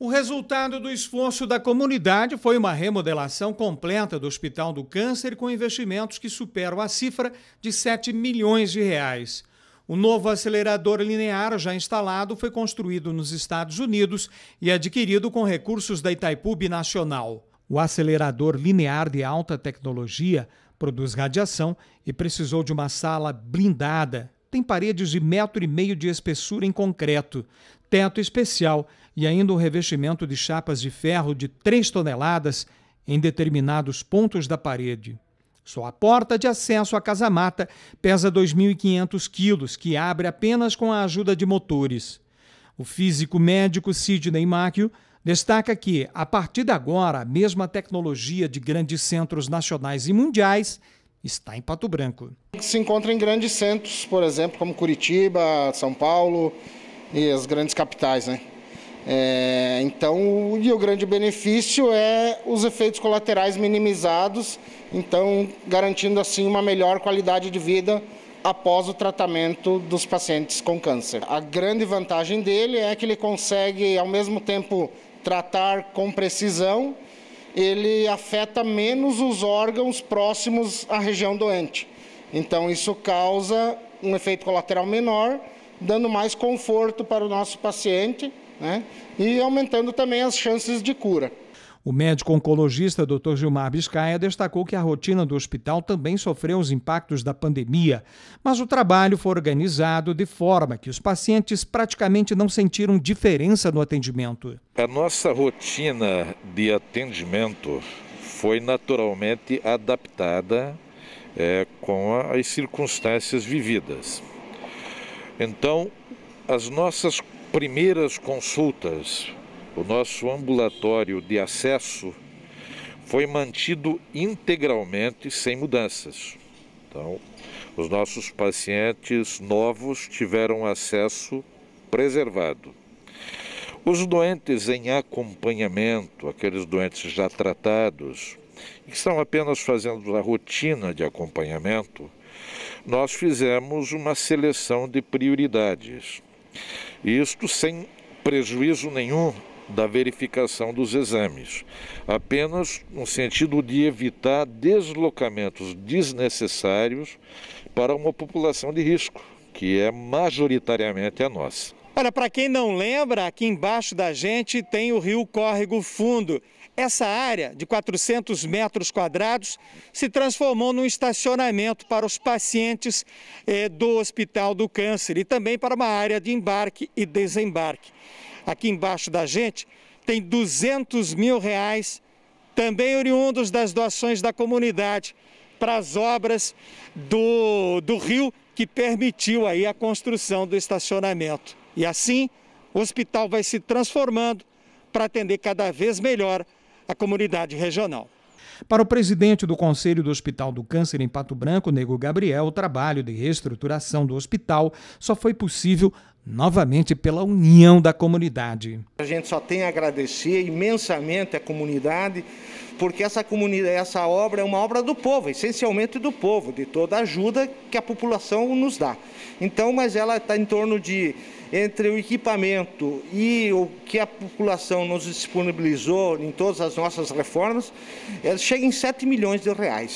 O resultado do esforço da comunidade foi uma remodelação completa do Hospital do Câncer com investimentos que superam a cifra de 7 milhões de reais. O novo acelerador linear já instalado foi construído nos Estados Unidos e adquirido com recursos da Itaipu Nacional. O acelerador linear de alta tecnologia produz radiação e precisou de uma sala blindada tem paredes de metro e meio de espessura em concreto teto especial e ainda um revestimento de chapas de ferro de 3 toneladas em determinados pontos da parede. Só a porta de acesso à casamata pesa 2.500 quilos, que abre apenas com a ajuda de motores. O físico médico Sidney Macchio destaca que, a partir de agora, a mesma tecnologia de grandes centros nacionais e mundiais está em Pato Branco. Se encontra em grandes centros, por exemplo, como Curitiba, São Paulo, e as grandes capitais, né? É, então, e o grande benefício é os efeitos colaterais minimizados, então garantindo assim uma melhor qualidade de vida após o tratamento dos pacientes com câncer. A grande vantagem dele é que ele consegue, ao mesmo tempo, tratar com precisão, ele afeta menos os órgãos próximos à região doente. Então, isso causa um efeito colateral menor dando mais conforto para o nosso paciente né? e aumentando também as chances de cura. O médico oncologista Dr. Gilmar Biscaia destacou que a rotina do hospital também sofreu os impactos da pandemia, mas o trabalho foi organizado de forma que os pacientes praticamente não sentiram diferença no atendimento. A nossa rotina de atendimento foi naturalmente adaptada é, com as circunstâncias vividas. Então, as nossas primeiras consultas, o nosso ambulatório de acesso foi mantido integralmente sem mudanças. Então, os nossos pacientes novos tiveram acesso preservado. Os doentes em acompanhamento, aqueles doentes já tratados, que estão apenas fazendo a rotina de acompanhamento, nós fizemos uma seleção de prioridades. Isto sem prejuízo nenhum da verificação dos exames, apenas no sentido de evitar deslocamentos desnecessários para uma população de risco, que é majoritariamente a nossa. Olha, para quem não lembra, aqui embaixo da gente tem o rio Córrego Fundo. Essa área de 400 metros quadrados se transformou num estacionamento para os pacientes eh, do Hospital do Câncer e também para uma área de embarque e desembarque. Aqui embaixo da gente tem 200 mil reais, também oriundos das doações da comunidade, para as obras do, do rio que permitiu aí a construção do estacionamento. E assim, o hospital vai se transformando para atender cada vez melhor a comunidade regional. Para o presidente do Conselho do Hospital do Câncer em Pato Branco, Nego Gabriel, o trabalho de reestruturação do hospital só foi possível novamente pela união da comunidade. A gente só tem a agradecer imensamente a comunidade, porque essa, comunidade, essa obra é uma obra do povo, essencialmente do povo, de toda a ajuda que a população nos dá. Então, mas ela está em torno de, entre o equipamento e o que a população nos disponibilizou em todas as nossas reformas, chega em 7 milhões de reais.